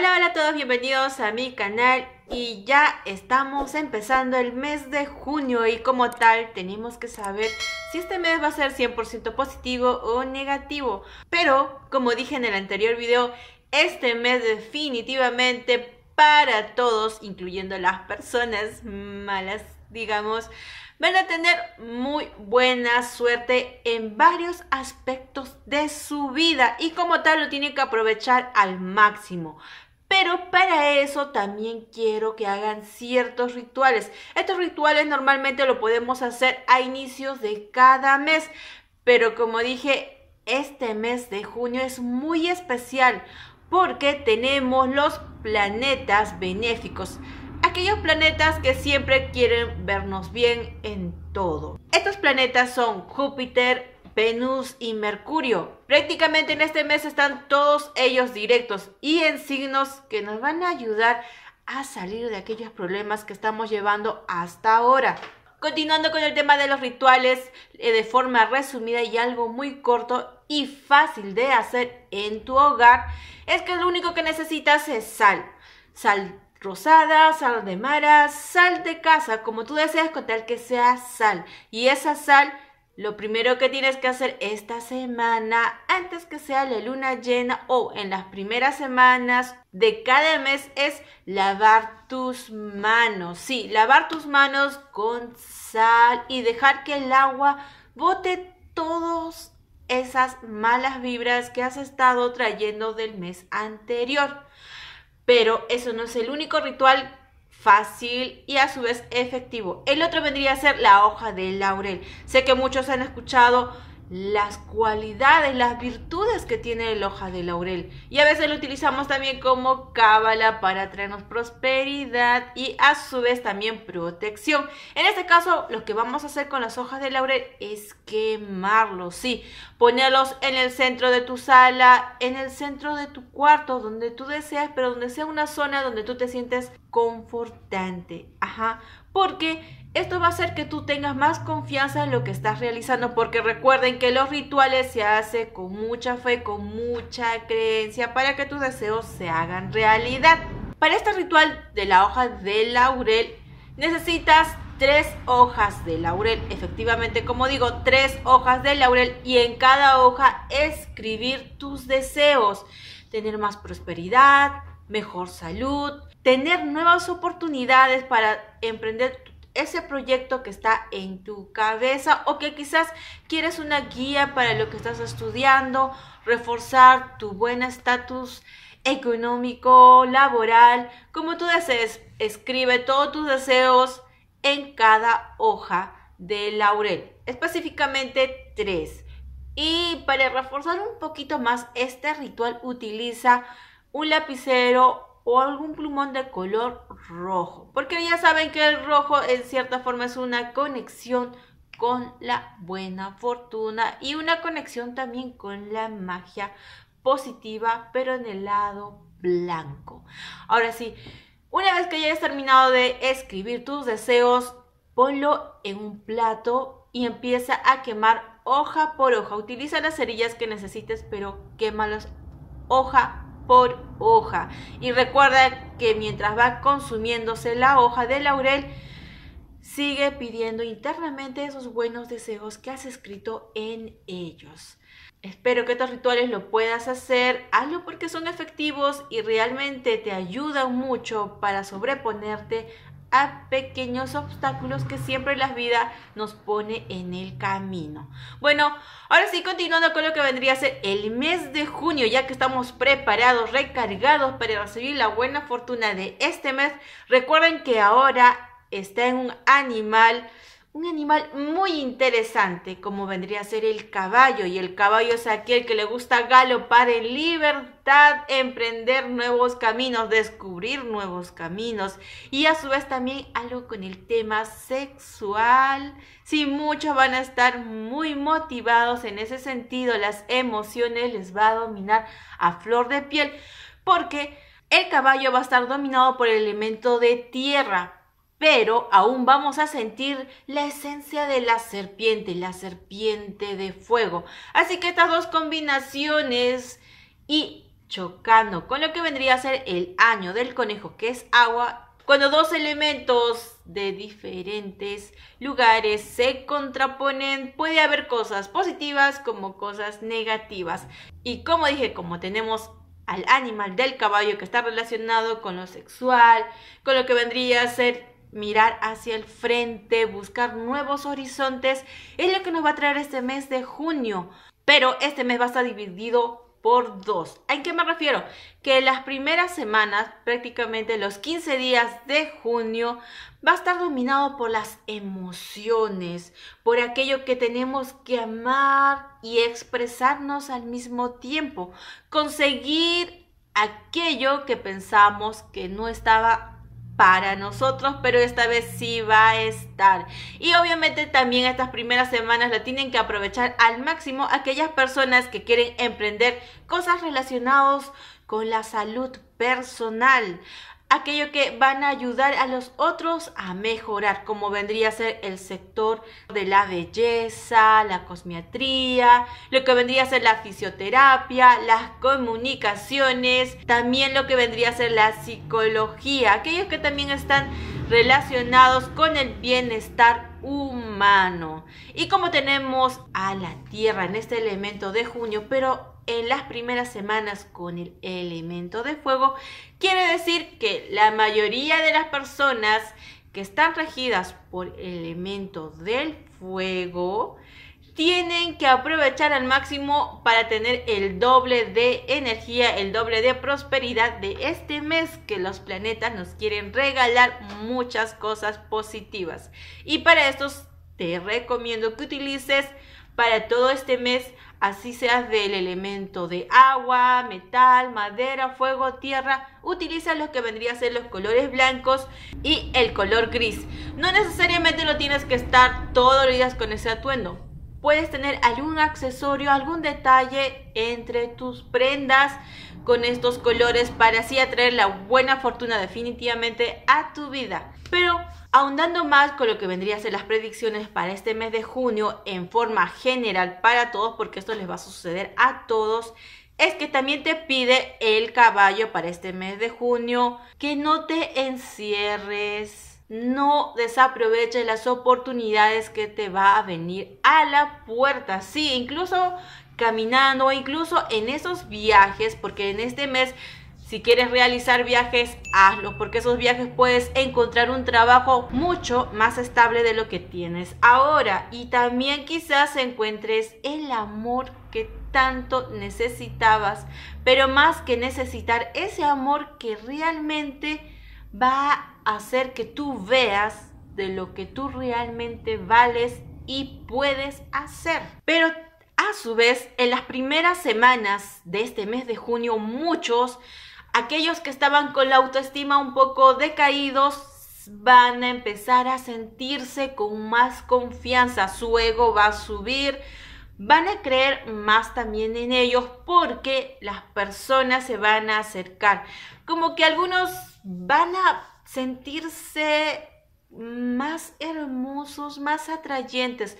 Hola, hola a todos, bienvenidos a mi canal y ya estamos empezando el mes de junio y como tal tenemos que saber si este mes va a ser 100% positivo o negativo. Pero, como dije en el anterior video, este mes definitivamente para todos, incluyendo las personas malas, digamos, van a tener muy buena suerte en varios aspectos de su vida y como tal lo tienen que aprovechar al máximo pero para eso también quiero que hagan ciertos rituales. Estos rituales normalmente lo podemos hacer a inicios de cada mes, pero como dije, este mes de junio es muy especial porque tenemos los planetas benéficos aquellos planetas que siempre quieren vernos bien en todo. Estos planetas son Júpiter, Venus y Mercurio. Prácticamente en este mes están todos ellos directos y en signos que nos van a ayudar a salir de aquellos problemas que estamos llevando hasta ahora. Continuando con el tema de los rituales, eh, de forma resumida y algo muy corto y fácil de hacer en tu hogar, es que lo único que necesitas es sal. Sal rosada, sal de mara, sal de casa, como tú deseas, con tal que sea sal. Y esa sal lo primero que tienes que hacer esta semana, antes que sea la luna llena o en las primeras semanas de cada mes, es lavar tus manos. Sí, lavar tus manos con sal y dejar que el agua bote todas esas malas vibras que has estado trayendo del mes anterior. Pero eso no es el único ritual fácil y a su vez efectivo. El otro vendría a ser la hoja de laurel. Sé que muchos han escuchado las cualidades, las virtudes que tiene el hoja de laurel. Y a veces lo utilizamos también como cábala para traernos prosperidad y a su vez también protección. En este caso, lo que vamos a hacer con las hojas de laurel es quemarlos, sí, ponerlos en el centro de tu sala, en el centro de tu cuarto, donde tú deseas, pero donde sea una zona donde tú te sientes confortante. Ajá, porque esto va a hacer que tú tengas más confianza en lo que estás realizando, porque recuerden que los rituales se hacen con mucha fe, con mucha creencia, para que tus deseos se hagan realidad. Para este ritual de la hoja de laurel, necesitas tres hojas de laurel, efectivamente, como digo, tres hojas de laurel y en cada hoja escribir tus deseos, tener más prosperidad, mejor salud, tener nuevas oportunidades para emprender ese proyecto que está en tu cabeza o que quizás quieres una guía para lo que estás estudiando, reforzar tu buen estatus económico, laboral, como tú desees. Escribe todos tus deseos en cada hoja de laurel, específicamente tres. Y para reforzar un poquito más este ritual utiliza un lapicero o algún plumón de color rojo, porque ya saben que el rojo en cierta forma es una conexión con la buena fortuna y una conexión también con la magia positiva, pero en el lado blanco. Ahora sí, una vez que hayas terminado de escribir tus deseos, ponlo en un plato y empieza a quemar hoja por hoja. Utiliza las cerillas que necesites, pero quémalas hoja por hoja. Y recuerda que mientras va consumiéndose la hoja de laurel, sigue pidiendo internamente esos buenos deseos que has escrito en ellos. Espero que estos rituales lo puedas hacer, hazlo porque son efectivos y realmente te ayudan mucho para sobreponerte a pequeños obstáculos que siempre la vida nos pone en el camino. Bueno, ahora sí, continuando con lo que vendría a ser el mes de junio, ya que estamos preparados, recargados para recibir la buena fortuna de este mes, recuerden que ahora está en un animal un animal muy interesante, como vendría a ser el caballo, y el caballo es aquel que le gusta galopar en libertad, emprender nuevos caminos, descubrir nuevos caminos, y a su vez también algo con el tema sexual. Si sí, muchos van a estar muy motivados en ese sentido, las emociones les va a dominar a flor de piel, porque el caballo va a estar dominado por el elemento de tierra, pero aún vamos a sentir la esencia de la serpiente, la serpiente de fuego. Así que estas dos combinaciones y chocando con lo que vendría a ser el año del conejo, que es agua, cuando dos elementos de diferentes lugares se contraponen, puede haber cosas positivas como cosas negativas. Y como dije, como tenemos al animal del caballo que está relacionado con lo sexual, con lo que vendría a ser mirar hacia el frente, buscar nuevos horizontes, es lo que nos va a traer este mes de junio. Pero este mes va a estar dividido por dos. ¿A qué me refiero? Que las primeras semanas, prácticamente los 15 días de junio, va a estar dominado por las emociones, por aquello que tenemos que amar y expresarnos al mismo tiempo, conseguir aquello que pensamos que no estaba para nosotros, pero esta vez sí va a estar. Y obviamente también estas primeras semanas la tienen que aprovechar al máximo aquellas personas que quieren emprender cosas relacionadas con la salud personal aquello que van a ayudar a los otros a mejorar, como vendría a ser el sector de la belleza, la cosmiatría, lo que vendría a ser la fisioterapia, las comunicaciones, también lo que vendría a ser la psicología, aquellos que también están relacionados con el bienestar humano. Y como tenemos a la Tierra en este elemento de junio, pero en las primeras semanas con el elemento de fuego, quiere decir que la mayoría de las personas que están regidas por el elemento del fuego tienen que aprovechar al máximo para tener el doble de energía, el doble de prosperidad de este mes que los planetas nos quieren regalar muchas cosas positivas. Y para estos te recomiendo que utilices para todo este mes, así seas del elemento de agua, metal, madera, fuego, tierra, utiliza los que vendría a ser los colores blancos y el color gris. No necesariamente lo tienes que estar todos los días con ese atuendo. Puedes tener algún accesorio, algún detalle entre tus prendas con estos colores para así atraer la buena fortuna definitivamente a tu vida. Pero Ahondando más con lo que vendría a ser las predicciones para este mes de junio en forma general para todos, porque esto les va a suceder a todos, es que también te pide el caballo para este mes de junio que no te encierres, no desaproveches las oportunidades que te va a venir a la puerta. Sí, incluso caminando, incluso en esos viajes, porque en este mes si quieres realizar viajes, hazlo, porque esos viajes puedes encontrar un trabajo mucho más estable de lo que tienes ahora. Y también quizás encuentres el amor que tanto necesitabas, pero más que necesitar ese amor que realmente va a hacer que tú veas de lo que tú realmente vales y puedes hacer. Pero a su vez, en las primeras semanas de este mes de junio, muchos aquellos que estaban con la autoestima un poco decaídos van a empezar a sentirse con más confianza, su ego va a subir, van a creer más también en ellos porque las personas se van a acercar. Como que algunos van a sentirse más hermosos, más atrayentes.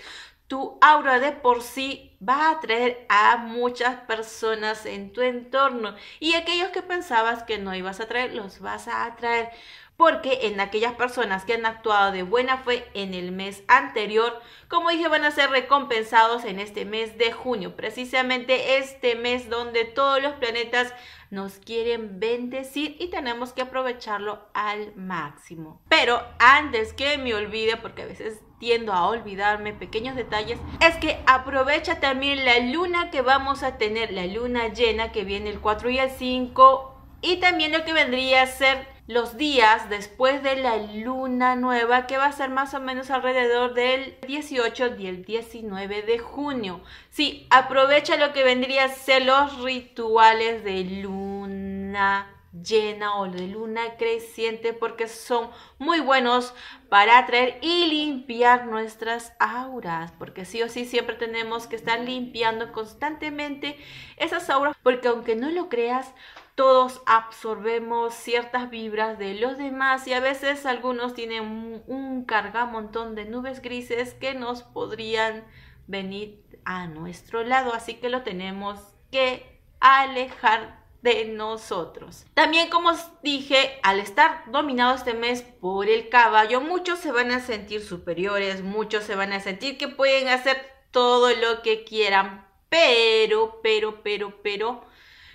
Tu aura de por sí va a atraer a muchas personas en tu entorno y aquellos que pensabas que no ibas a atraer, los vas a atraer porque en aquellas personas que han actuado de buena fe en el mes anterior, como dije, van a ser recompensados en este mes de junio, precisamente este mes donde todos los planetas nos quieren bendecir y tenemos que aprovecharlo al máximo. Pero antes que me olvide, porque a veces tiendo a olvidarme pequeños detalles, es que aprovechate también la luna que vamos a tener, la luna llena que viene el 4 y el 5 y también lo que vendría a ser los días después de la luna nueva que va a ser más o menos alrededor del 18 y el 19 de junio. Sí, aprovecha lo que vendría a ser los rituales de luna llena o de luna creciente porque son muy buenos para atraer y limpiar nuestras auras, porque sí o sí siempre tenemos que estar limpiando constantemente esas auras, porque aunque no lo creas, todos absorbemos ciertas vibras de los demás y a veces algunos tienen un, un cargamontón de nubes grises que nos podrían venir a nuestro lado, así que lo tenemos que alejar de nosotros. También como dije, al estar dominado este mes por el caballo, muchos se van a sentir superiores, muchos se van a sentir que pueden hacer todo lo que quieran, pero, pero, pero, pero,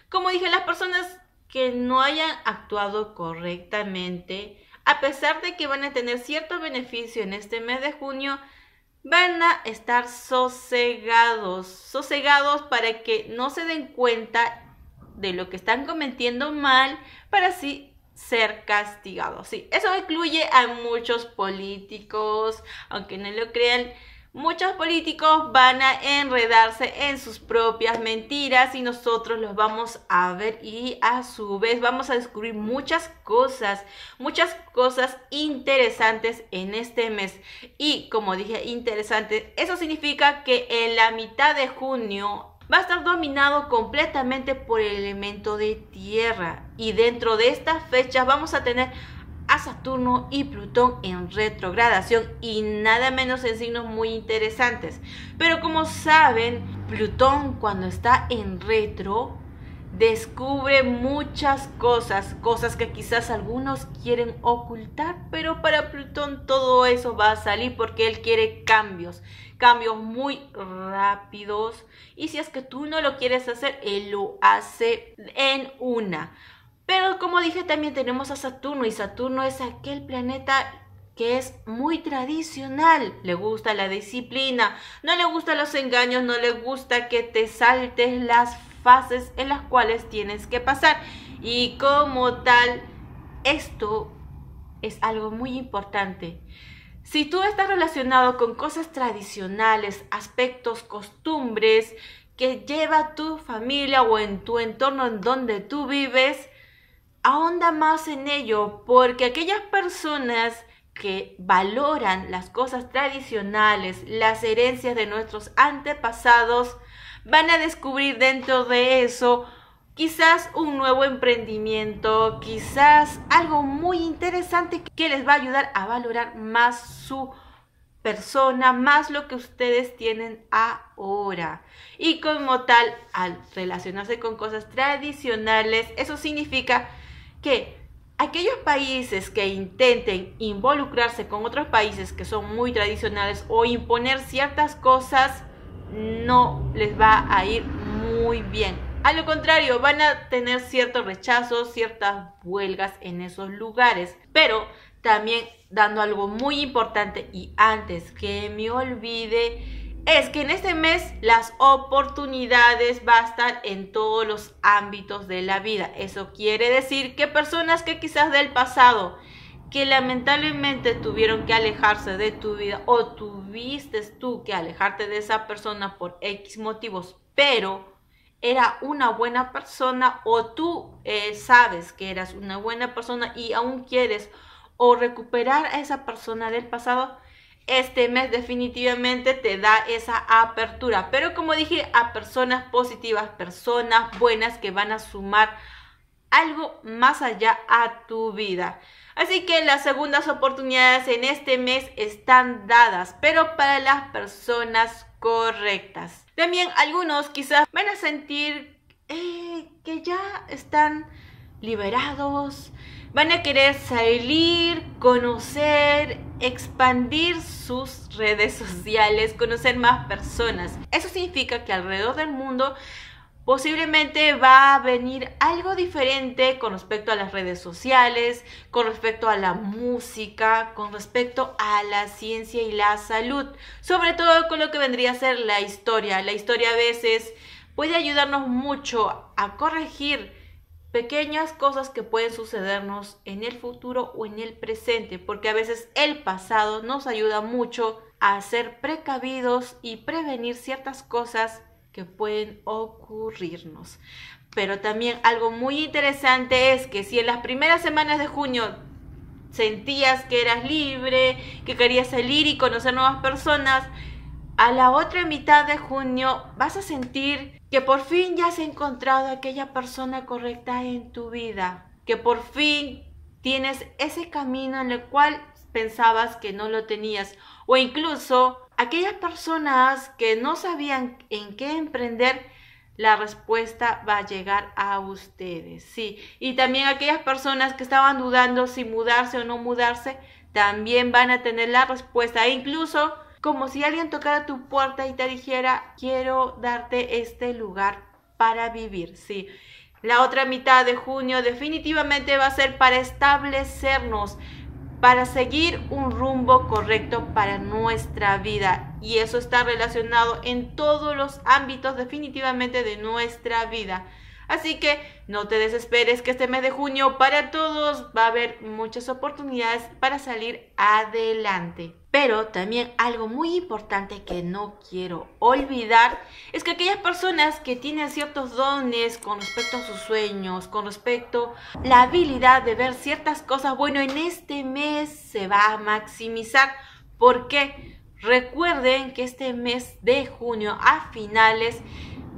como dije, las personas que no hayan actuado correctamente, a pesar de que van a tener cierto beneficio en este mes de junio, van a estar sosegados, sosegados para que no se den cuenta de lo que están cometiendo mal para así ser castigados. Sí, eso incluye a muchos políticos, aunque no lo crean. Muchos políticos van a enredarse en sus propias mentiras y nosotros los vamos a ver y a su vez vamos a descubrir muchas cosas, muchas cosas interesantes en este mes. Y como dije, interesante, eso significa que en la mitad de junio va a estar dominado completamente por el elemento de tierra. Y dentro de estas fechas vamos a tener a Saturno y Plutón en retrogradación y nada menos en signos muy interesantes. Pero como saben, Plutón cuando está en retro descubre muchas cosas, cosas que quizás algunos quieren ocultar, pero para Plutón todo eso va a salir porque él quiere cambios, cambios muy rápidos. Y si es que tú no lo quieres hacer, él lo hace en una. Pero como dije, también tenemos a Saturno y Saturno es aquel planeta que es muy tradicional, le gusta la disciplina, no le gustan los engaños, no le gusta que te saltes las fases en las cuales tienes que pasar. Y como tal, esto es algo muy importante. Si tú estás relacionado con cosas tradicionales, aspectos, costumbres que lleva tu familia o en tu entorno en donde tú vives, ahonda más en ello porque aquellas personas que valoran las cosas tradicionales, las herencias de nuestros antepasados, van a descubrir dentro de eso quizás un nuevo emprendimiento, quizás algo muy interesante que les va a ayudar a valorar más su persona, más lo que ustedes tienen ahora. Y como tal, al relacionarse con cosas tradicionales, eso significa que aquellos países que intenten involucrarse con otros países que son muy tradicionales o imponer ciertas cosas, no les va a ir muy bien. A lo contrario, van a tener ciertos rechazos, ciertas huelgas en esos lugares. Pero también dando algo muy importante y antes que me olvide, es que en este mes las oportunidades van a estar en todos los ámbitos de la vida. Eso quiere decir que personas que quizás del pasado que lamentablemente tuvieron que alejarse de tu vida o tuviste tú que alejarte de esa persona por X motivos, pero era una buena persona o tú eh, sabes que eras una buena persona y aún quieres o recuperar a esa persona del pasado, este mes definitivamente te da esa apertura. Pero como dije, a personas positivas, personas buenas que van a sumar algo más allá a tu vida. Así que las segundas oportunidades en este mes están dadas, pero para las personas correctas. También algunos quizás van a sentir eh, que ya están liberados, van a querer salir, conocer, expandir sus redes sociales, conocer más personas. Eso significa que alrededor del mundo Posiblemente va a venir algo diferente con respecto a las redes sociales, con respecto a la música, con respecto a la ciencia y la salud, sobre todo con lo que vendría a ser la historia. La historia a veces puede ayudarnos mucho a corregir pequeñas cosas que pueden sucedernos en el futuro o en el presente, porque a veces el pasado nos ayuda mucho a ser precavidos y prevenir ciertas cosas que pueden ocurrirnos. Pero también algo muy interesante es que si en las primeras semanas de junio sentías que eras libre, que querías salir y conocer nuevas personas, a la otra mitad de junio vas a sentir que por fin ya has encontrado aquella persona correcta en tu vida, que por fin tienes ese camino en el cual pensabas que no lo tenías o incluso aquellas personas que no sabían en qué emprender, la respuesta va a llegar a ustedes, sí. Y también aquellas personas que estaban dudando si mudarse o no mudarse, también van a tener la respuesta. E incluso como si alguien tocara tu puerta y te dijera, quiero darte este lugar para vivir, sí. La otra mitad de junio definitivamente va a ser para establecernos, para seguir un rumbo correcto para nuestra vida. Y eso está relacionado en todos los ámbitos definitivamente de nuestra vida. Así que no te desesperes que este mes de junio para todos va a haber muchas oportunidades para salir adelante. Pero también algo muy importante que no quiero olvidar es que aquellas personas que tienen ciertos dones con respecto a sus sueños, con respecto a la habilidad de ver ciertas cosas, bueno, en este mes se va a maximizar. porque Recuerden que este mes de junio a finales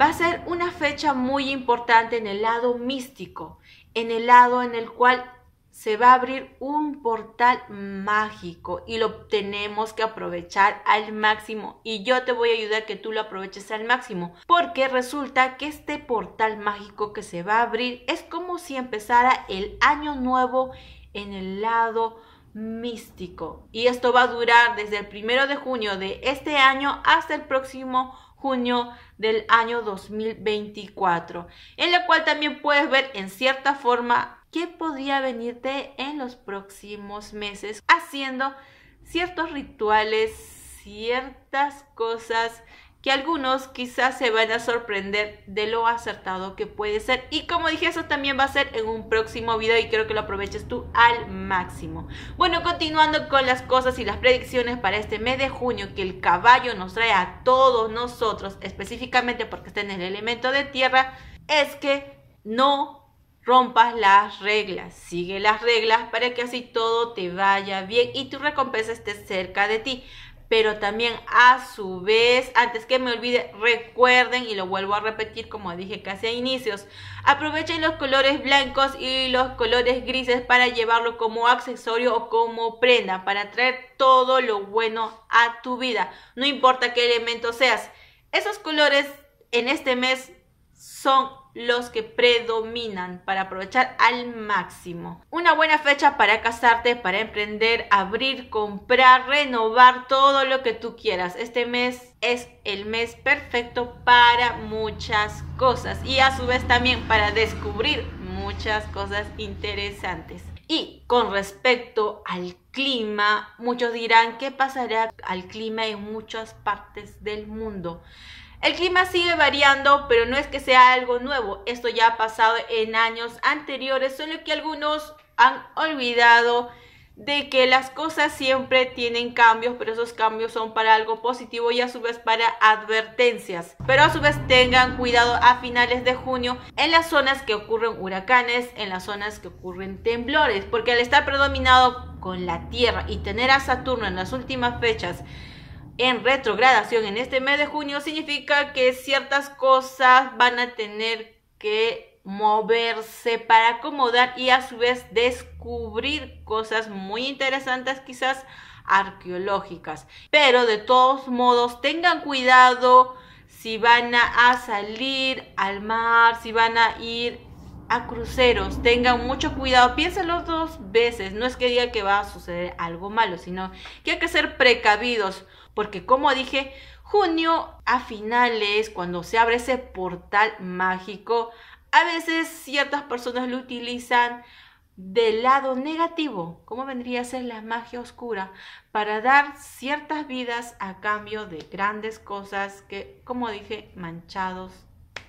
va a ser una fecha muy importante en el lado místico, en el lado en el cual se va a abrir un portal mágico y lo tenemos que aprovechar al máximo. Y yo te voy a ayudar que tú lo aproveches al máximo, porque resulta que este portal mágico que se va a abrir es como si empezara el año nuevo en el lado místico. Y esto va a durar desde el primero de junio de este año hasta el próximo junio del año 2024, en la cual también puedes ver en cierta forma ¿Qué podría venirte en los próximos meses haciendo ciertos rituales, ciertas cosas que algunos quizás se van a sorprender de lo acertado que puede ser. Y como dije, eso también va a ser en un próximo video y quiero que lo aproveches tú al máximo. Bueno, continuando con las cosas y las predicciones para este mes de junio que el caballo nos trae a todos nosotros, específicamente porque está en el elemento de tierra, es que no rompas las reglas, sigue las reglas para que así todo te vaya bien y tu recompensa esté cerca de ti. Pero también a su vez, antes que me olvide, recuerden, y lo vuelvo a repetir como dije casi a inicios, aprovechen los colores blancos y los colores grises para llevarlo como accesorio o como prenda, para traer todo lo bueno a tu vida, no importa qué elemento seas. Esos colores en este mes son los que predominan para aprovechar al máximo. Una buena fecha para casarte, para emprender, abrir, comprar, renovar todo lo que tú quieras. Este mes es el mes perfecto para muchas cosas y a su vez también para descubrir muchas cosas interesantes. Y con respecto al clima, muchos dirán qué pasará al clima en muchas partes del mundo. El clima sigue variando, pero no es que sea algo nuevo. Esto ya ha pasado en años anteriores, solo que algunos han olvidado de que las cosas siempre tienen cambios, pero esos cambios son para algo positivo y a su vez para advertencias. Pero a su vez tengan cuidado a finales de junio en las zonas que ocurren huracanes, en las zonas que ocurren temblores, porque al estar predominado con la Tierra y tener a Saturno en las últimas fechas en retrogradación en este mes de junio significa que ciertas cosas van a tener que moverse para acomodar y a su vez descubrir cosas muy interesantes quizás arqueológicas. Pero de todos modos tengan cuidado si van a salir al mar, si van a ir a cruceros, tengan mucho cuidado, piénsenlo dos veces, no es que diga que va a suceder algo malo, sino que hay que ser precavidos porque como dije, junio a finales, cuando se abre ese portal mágico, a veces ciertas personas lo utilizan del lado negativo, como vendría a ser la magia oscura, para dar ciertas vidas a cambio de grandes cosas que, como dije, manchados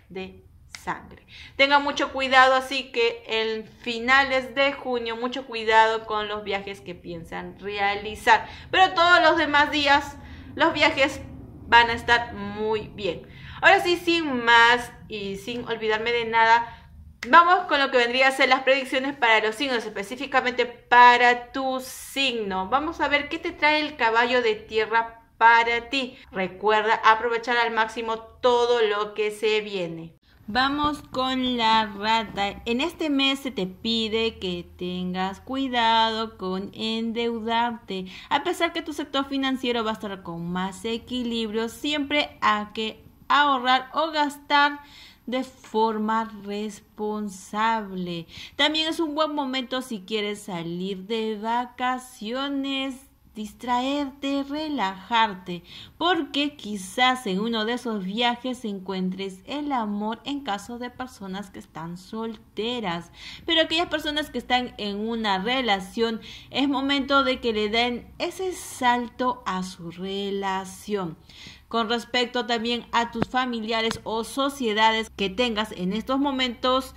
de sangre. Tenga mucho cuidado, así que en finales de junio, mucho cuidado con los viajes que piensan realizar. Pero todos los demás días los viajes van a estar muy bien. Ahora sí, sin más y sin olvidarme de nada, vamos con lo que vendría a ser las predicciones para los signos, específicamente para tu signo. Vamos a ver qué te trae el caballo de tierra para ti. Recuerda aprovechar al máximo todo lo que se viene. Vamos con la rata. En este mes se te pide que tengas cuidado con endeudarte. A pesar que tu sector financiero va a estar con más equilibrio, siempre hay que ahorrar o gastar de forma responsable. También es un buen momento si quieres salir de vacaciones distraerte, relajarte, porque quizás en uno de esos viajes encuentres el amor en caso de personas que están solteras. Pero aquellas personas que están en una relación, es momento de que le den ese salto a su relación con respecto también a tus familiares o sociedades que tengas en estos momentos.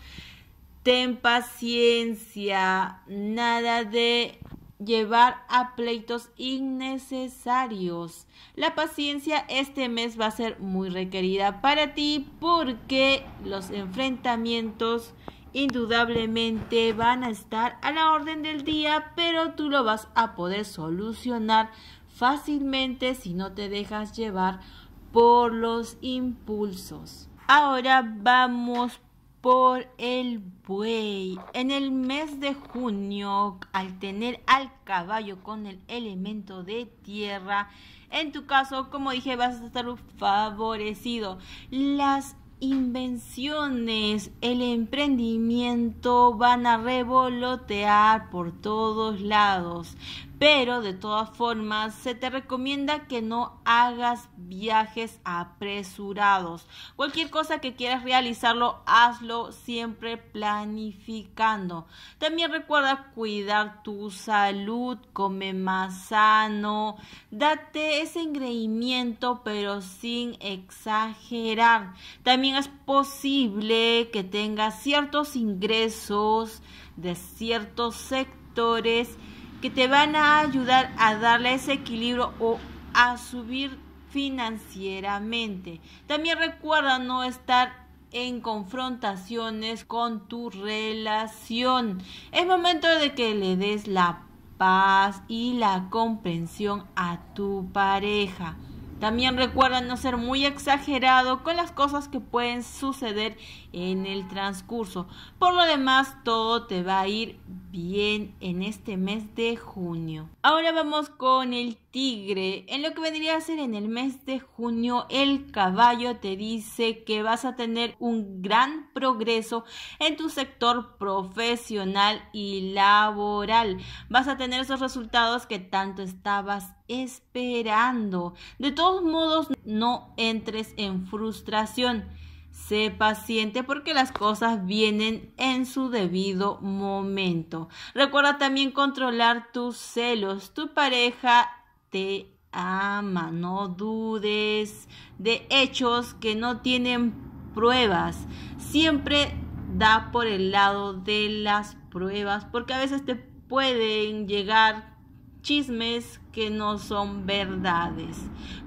Ten paciencia, nada de llevar a pleitos innecesarios. La paciencia este mes va a ser muy requerida para ti porque los enfrentamientos indudablemente van a estar a la orden del día, pero tú lo vas a poder solucionar fácilmente si no te dejas llevar por los impulsos. Ahora vamos por el buey. En el mes de junio, al tener al caballo con el elemento de tierra, en tu caso, como dije, vas a estar favorecido. Las invenciones, el emprendimiento van a revolotear por todos lados pero de todas formas se te recomienda que no hagas viajes apresurados. Cualquier cosa que quieras realizarlo, hazlo siempre planificando. También recuerda cuidar tu salud, come más sano, date ese engreimiento pero sin exagerar. También es posible que tengas ciertos ingresos de ciertos sectores que te van a ayudar a darle ese equilibrio o a subir financieramente. También recuerda no estar en confrontaciones con tu relación. Es momento de que le des la paz y la comprensión a tu pareja. También recuerda no ser muy exagerado con las cosas que pueden suceder en el transcurso. Por lo demás, todo te va a ir bien en este mes de junio. Ahora vamos con el tigre, en lo que vendría a ser en el mes de junio, el caballo te dice que vas a tener un gran progreso en tu sector profesional y laboral. Vas a tener esos resultados que tanto estabas esperando. De todos modos, no entres en frustración. Sé paciente porque las cosas vienen en su debido momento. Recuerda también controlar tus celos. Tu pareja te ama, no dudes de hechos que no tienen pruebas. Siempre da por el lado de las pruebas, porque a veces te pueden llegar chismes, que no son verdades.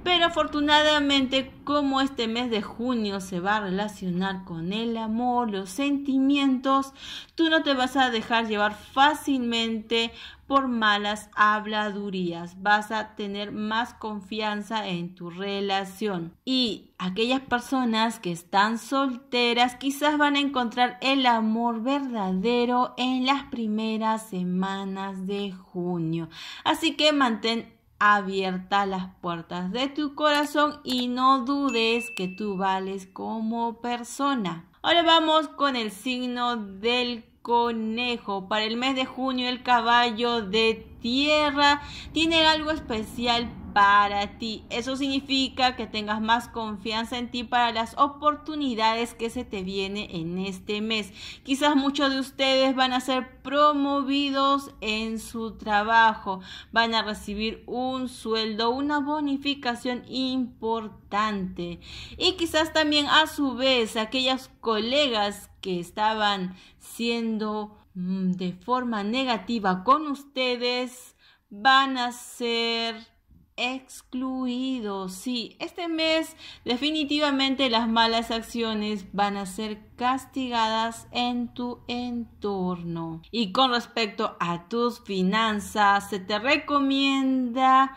Pero afortunadamente, como este mes de junio se va a relacionar con el amor, los sentimientos, tú no te vas a dejar llevar fácilmente por malas habladurías. Vas a tener más confianza en tu relación. Y aquellas personas que están solteras quizás van a encontrar el amor verdadero en las primeras semanas de junio. Así que mantén Abierta las puertas de tu corazón y no dudes que tú vales como persona. Ahora vamos con el signo del conejo. Para el mes de junio el caballo de tierra tiene algo especial para ti. Eso significa que tengas más confianza en ti para las oportunidades que se te viene en este mes. Quizás muchos de ustedes van a ser promovidos en su trabajo, van a recibir un sueldo, una bonificación importante. Y quizás también a su vez aquellas colegas que estaban siendo mm, de forma negativa con ustedes van a ser Excluido Sí, este mes definitivamente las malas acciones van a ser castigadas en tu entorno. Y con respecto a tus finanzas, se te recomienda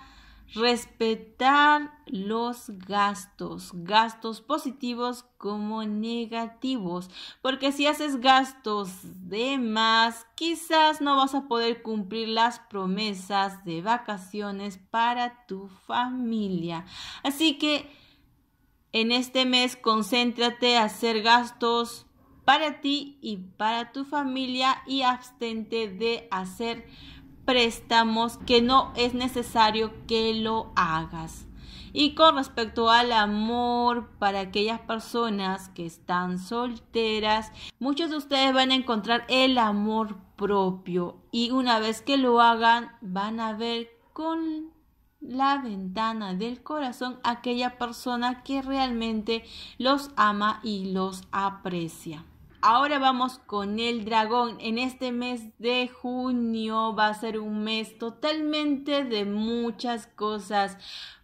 Respetar los gastos, gastos positivos como negativos, porque si haces gastos de más, quizás no vas a poder cumplir las promesas de vacaciones para tu familia. Así que en este mes concéntrate a hacer gastos para ti y para tu familia y abstente de hacer préstamos que no es necesario que lo hagas. Y con respecto al amor para aquellas personas que están solteras, muchos de ustedes van a encontrar el amor propio y una vez que lo hagan van a ver con la ventana del corazón aquella persona que realmente los ama y los aprecia. Ahora vamos con el dragón. En este mes de junio va a ser un mes totalmente de muchas cosas,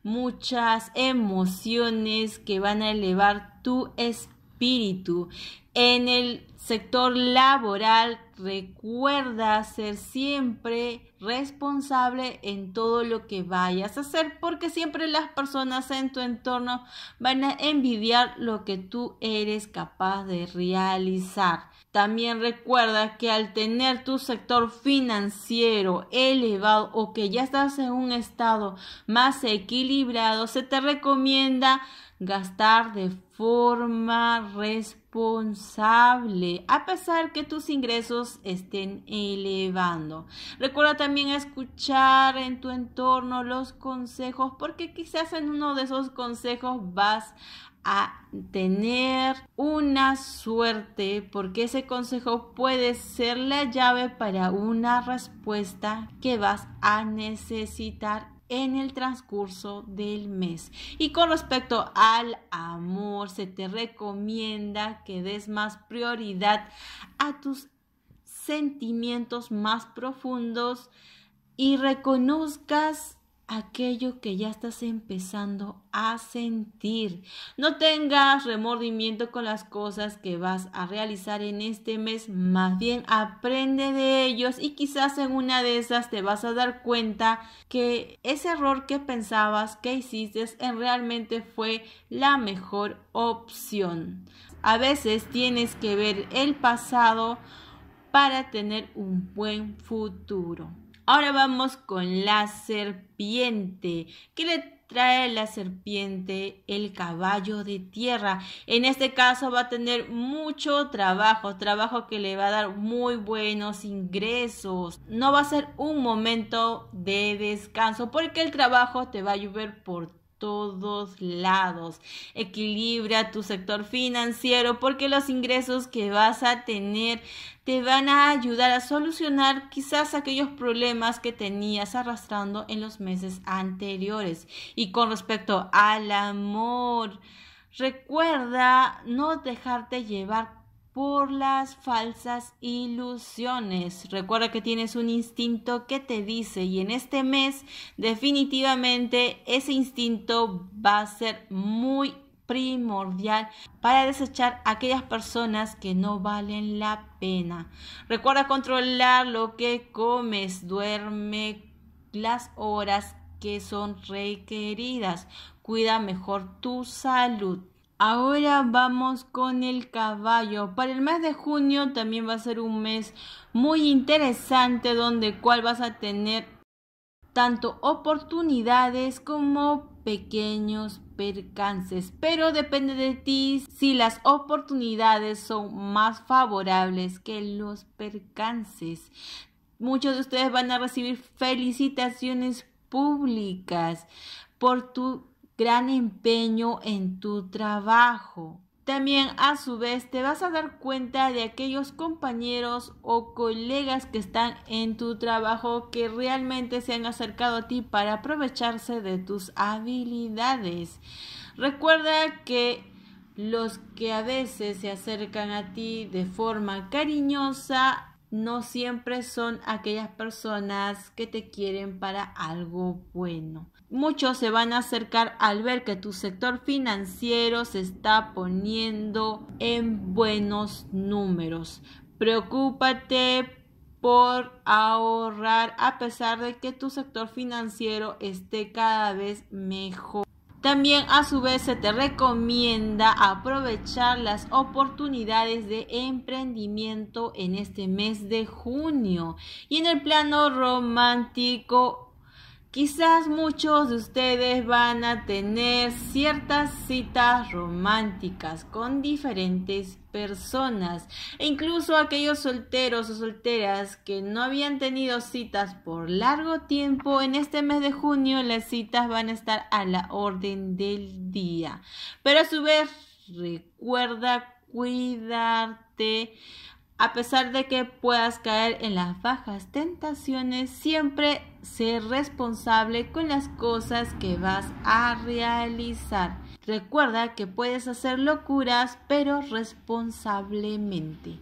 muchas emociones que van a elevar tu espíritu. En el sector laboral recuerda ser siempre responsable en todo lo que vayas a hacer porque siempre las personas en tu entorno van a envidiar lo que tú eres capaz de realizar. También recuerda que al tener tu sector financiero elevado o que ya estás en un estado más equilibrado, se te recomienda gastar de forma responsable a pesar que tus ingresos estén elevando. Recuerda también escuchar en tu entorno los consejos porque quizás en uno de esos consejos vas a tener una suerte porque ese consejo puede ser la llave para una respuesta que vas a necesitar en el transcurso del mes. Y con respecto al amor, se te recomienda que des más prioridad a tus sentimientos más profundos y reconozcas aquello que ya estás empezando a sentir. No tengas remordimiento con las cosas que vas a realizar en este mes, más bien aprende de ellos y quizás en una de esas te vas a dar cuenta que ese error que pensabas que hiciste en realmente fue la mejor opción. A veces tienes que ver el pasado para tener un buen futuro. Ahora vamos con la serpiente. ¿Qué le trae la serpiente el caballo de tierra. En este caso va a tener mucho trabajo, trabajo que le va a dar muy buenos ingresos. No va a ser un momento de descanso porque el trabajo te va a llover por todos lados. Equilibra tu sector financiero porque los ingresos que vas a tener te van a ayudar a solucionar quizás aquellos problemas que tenías arrastrando en los meses anteriores. Y con respecto al amor, recuerda no dejarte llevar por las falsas ilusiones. Recuerda que tienes un instinto que te dice y en este mes definitivamente ese instinto va a ser muy primordial para desechar a aquellas personas que no valen la pena. Recuerda controlar lo que comes, duerme las horas que son requeridas, cuida mejor tu salud. Ahora vamos con el caballo. Para el mes de junio también va a ser un mes muy interesante donde cual vas a tener tanto oportunidades como pequeños percances, pero depende de ti si las oportunidades son más favorables que los percances. Muchos de ustedes van a recibir felicitaciones públicas por tu gran empeño en tu trabajo. También a su vez te vas a dar cuenta de aquellos compañeros o colegas que están en tu trabajo que realmente se han acercado a ti para aprovecharse de tus habilidades. Recuerda que los que a veces se acercan a ti de forma cariñosa no siempre son aquellas personas que te quieren para algo bueno muchos se van a acercar al ver que tu sector financiero se está poniendo en buenos números. Preocúpate por ahorrar a pesar de que tu sector financiero esté cada vez mejor. También a su vez se te recomienda aprovechar las oportunidades de emprendimiento en este mes de junio. Y en el plano romántico Quizás muchos de ustedes van a tener ciertas citas románticas con diferentes personas e incluso aquellos solteros o solteras que no habían tenido citas por largo tiempo, en este mes de junio las citas van a estar a la orden del día. Pero a su vez, recuerda cuidarte a pesar de que puedas caer en las bajas tentaciones, siempre sé responsable con las cosas que vas a realizar. Recuerda que puedes hacer locuras, pero responsablemente.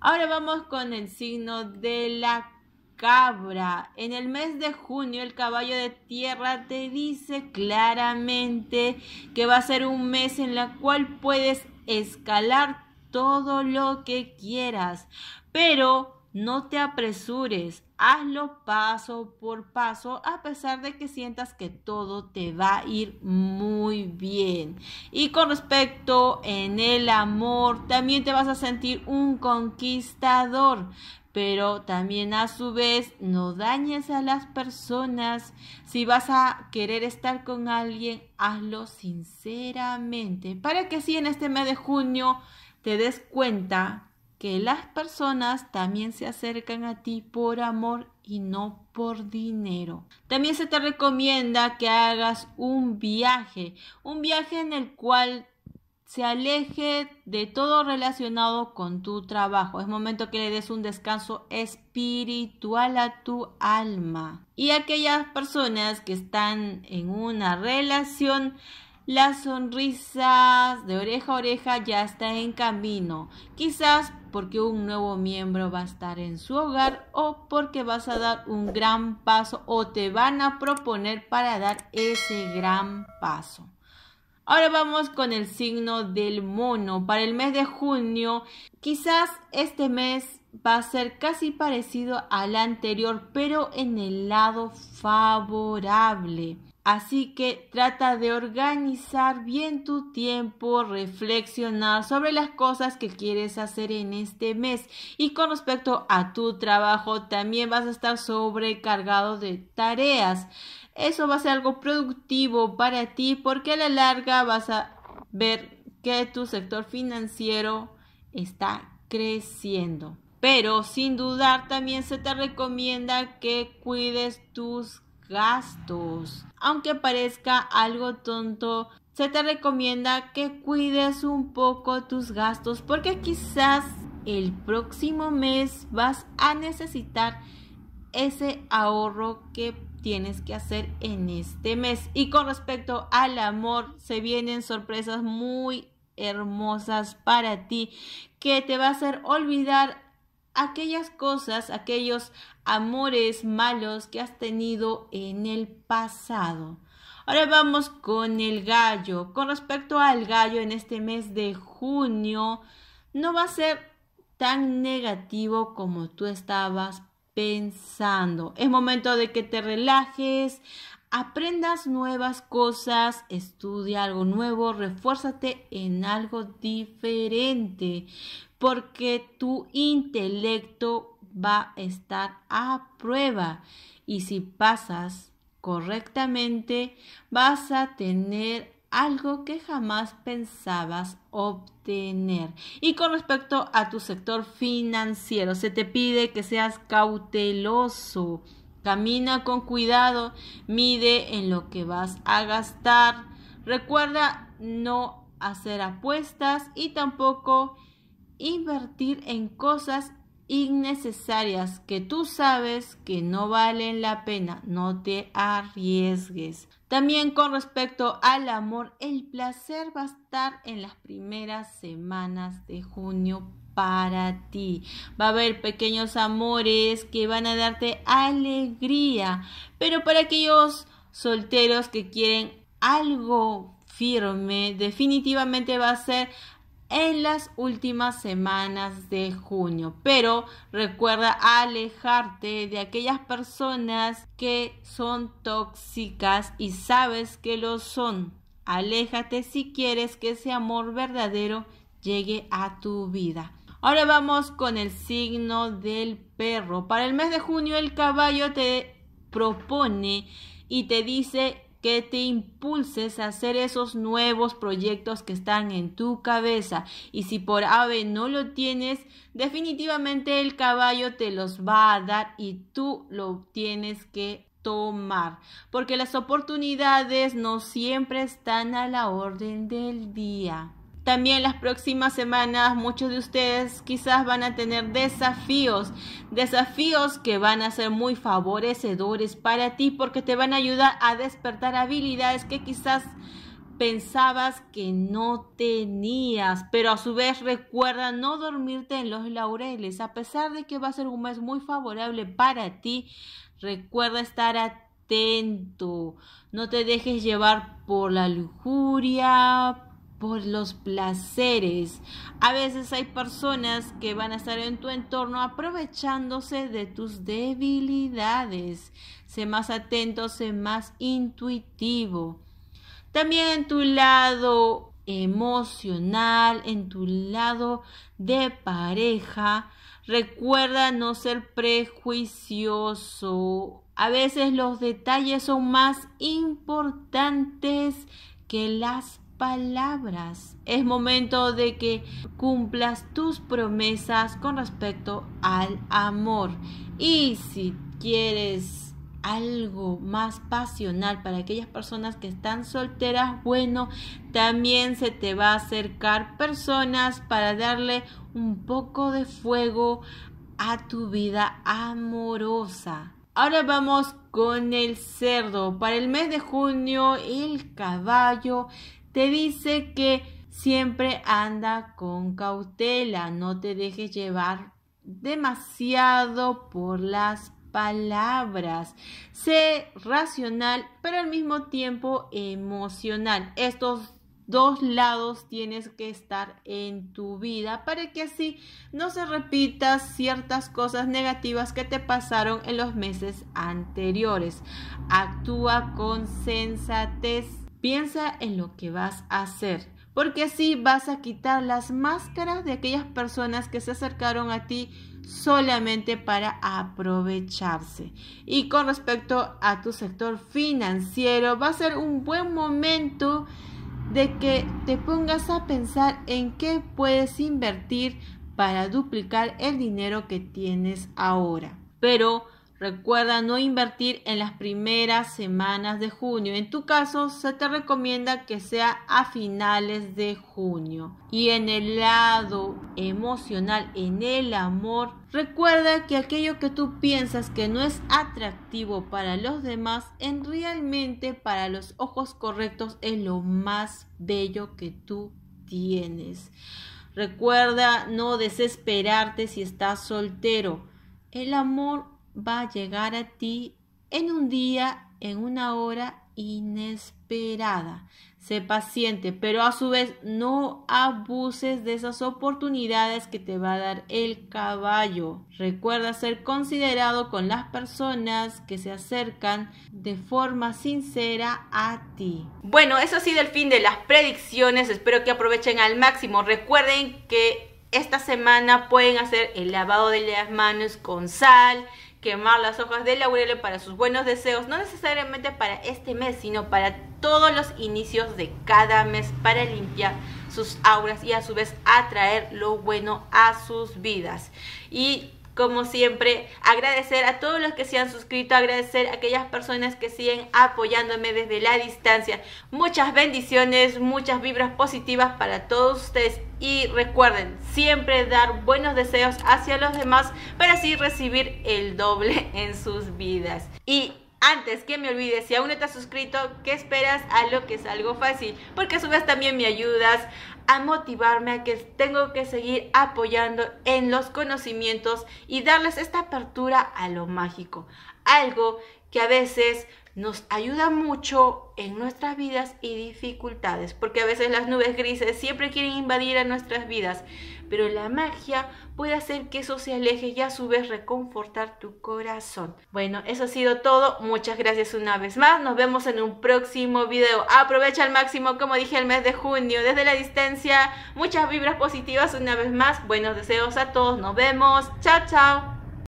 Ahora vamos con el signo de la cabra. En el mes de junio el caballo de tierra te dice claramente que va a ser un mes en el cual puedes escalar todo lo que quieras, pero no te apresures, hazlo paso por paso a pesar de que sientas que todo te va a ir muy bien. Y con respecto en el amor, también te vas a sentir un conquistador, pero también a su vez no dañes a las personas. Si vas a querer estar con alguien, hazlo sinceramente para que si en este mes de junio te des cuenta que las personas también se acercan a ti por amor y no por dinero. También se te recomienda que hagas un viaje, un viaje en el cual se aleje de todo relacionado con tu trabajo. Es momento que le des un descanso espiritual a tu alma. Y aquellas personas que están en una relación las sonrisas de oreja a oreja ya está en camino. Quizás porque un nuevo miembro va a estar en su hogar o porque vas a dar un gran paso o te van a proponer para dar ese gran paso. Ahora vamos con el signo del mono. Para el mes de junio, quizás este mes va a ser casi parecido al anterior, pero en el lado favorable. Así que trata de organizar bien tu tiempo, reflexionar sobre las cosas que quieres hacer en este mes. Y con respecto a tu trabajo, también vas a estar sobrecargado de tareas. Eso va a ser algo productivo para ti porque a la larga vas a ver que tu sector financiero está creciendo. Pero sin dudar también se te recomienda que cuides tus gastos. Aunque parezca algo tonto, se te recomienda que cuides un poco tus gastos porque quizás el próximo mes vas a necesitar ese ahorro que tienes que hacer en este mes. Y con respecto al amor, se vienen sorpresas muy hermosas para ti que te va a hacer olvidar aquellas cosas, aquellos amores malos que has tenido en el pasado. Ahora vamos con el gallo. Con respecto al gallo en este mes de junio, no va a ser tan negativo como tú estabas pensando. Es momento de que te relajes, aprendas nuevas cosas, estudia algo nuevo, refuérzate en algo diferente porque tu intelecto va a estar a prueba y si pasas correctamente vas a tener algo que jamás pensabas obtener. Y con respecto a tu sector financiero, se te pide que seas cauteloso, camina con cuidado, mide en lo que vas a gastar, recuerda no hacer apuestas y tampoco invertir en cosas innecesarias que tú sabes que no valen la pena, no te arriesgues. También con respecto al amor, el placer va a estar en las primeras semanas de junio para ti. Va a haber pequeños amores que van a darte alegría, pero para aquellos solteros que quieren algo firme, definitivamente va a ser en las últimas semanas de junio. Pero recuerda alejarte de aquellas personas que son tóxicas y sabes que lo son. Aléjate si quieres que ese amor verdadero llegue a tu vida. Ahora vamos con el signo del perro. Para el mes de junio el caballo te propone y te dice que te impulses a hacer esos nuevos proyectos que están en tu cabeza. Y si por ave no lo tienes, definitivamente el caballo te los va a dar y tú lo tienes que tomar, porque las oportunidades no siempre están a la orden del día. También las próximas semanas muchos de ustedes quizás van a tener desafíos, desafíos que van a ser muy favorecedores para ti porque te van a ayudar a despertar habilidades que quizás pensabas que no tenías, pero a su vez recuerda no dormirte en los laureles, a pesar de que va a ser un mes muy favorable para ti, recuerda estar atento, no te dejes llevar por la lujuria, por los placeres. A veces hay personas que van a estar en tu entorno aprovechándose de tus debilidades. Sé más atento, sé más intuitivo. También en tu lado emocional, en tu lado de pareja, recuerda no ser prejuicioso. A veces los detalles son más importantes que las palabras. Es momento de que cumplas tus promesas con respecto al amor. Y si quieres algo más pasional para aquellas personas que están solteras, bueno, también se te va a acercar personas para darle un poco de fuego a tu vida amorosa. Ahora vamos con el cerdo. Para el mes de junio, el caballo te dice que siempre anda con cautela, no te dejes llevar demasiado por las palabras. Sé racional, pero al mismo tiempo emocional. Estos dos lados tienes que estar en tu vida para que así no se repitas ciertas cosas negativas que te pasaron en los meses anteriores. Actúa con sensatez Piensa en lo que vas a hacer, porque así vas a quitar las máscaras de aquellas personas que se acercaron a ti solamente para aprovecharse. Y con respecto a tu sector financiero, va a ser un buen momento de que te pongas a pensar en qué puedes invertir para duplicar el dinero que tienes ahora. Pero Recuerda no invertir en las primeras semanas de junio. En tu caso, se te recomienda que sea a finales de junio. Y en el lado emocional, en el amor, recuerda que aquello que tú piensas que no es atractivo para los demás, en realmente para los ojos correctos es lo más bello que tú tienes. Recuerda no desesperarte si estás soltero. El amor va a llegar a ti en un día, en una hora inesperada. Sé paciente, pero a su vez no abuses de esas oportunidades que te va a dar el caballo. Recuerda ser considerado con las personas que se acercan de forma sincera a ti. Bueno, eso ha sido el fin de las predicciones. Espero que aprovechen al máximo. Recuerden que esta semana pueden hacer el lavado de las manos con sal, quemar las hojas del laurel para sus buenos deseos, no necesariamente para este mes, sino para todos los inicios de cada mes para limpiar sus auras y a su vez atraer lo bueno a sus vidas. Y como siempre, agradecer a todos los que se han suscrito, agradecer a aquellas personas que siguen apoyándome desde la distancia. Muchas bendiciones, muchas vibras positivas para todos ustedes y recuerden siempre dar buenos deseos hacia los demás para así recibir el doble en sus vidas. Y antes que me olvides, si aún no estás suscrito, ¿qué esperas a lo que es algo fácil? Porque a su vez también me ayudas a motivarme a que tengo que seguir apoyando en los conocimientos y darles esta apertura a lo mágico. Algo que a veces nos ayuda mucho en nuestras vidas y dificultades, porque a veces las nubes grises siempre quieren invadir a nuestras vidas, pero la magia puede hacer que eso se aleje y a su vez reconfortar tu corazón. Bueno, eso ha sido todo, muchas gracias una vez más, nos vemos en un próximo video. Aprovecha al máximo, como dije, el mes de junio, desde la distancia, muchas vibras positivas una vez más, buenos deseos a todos, nos vemos, chao, chao.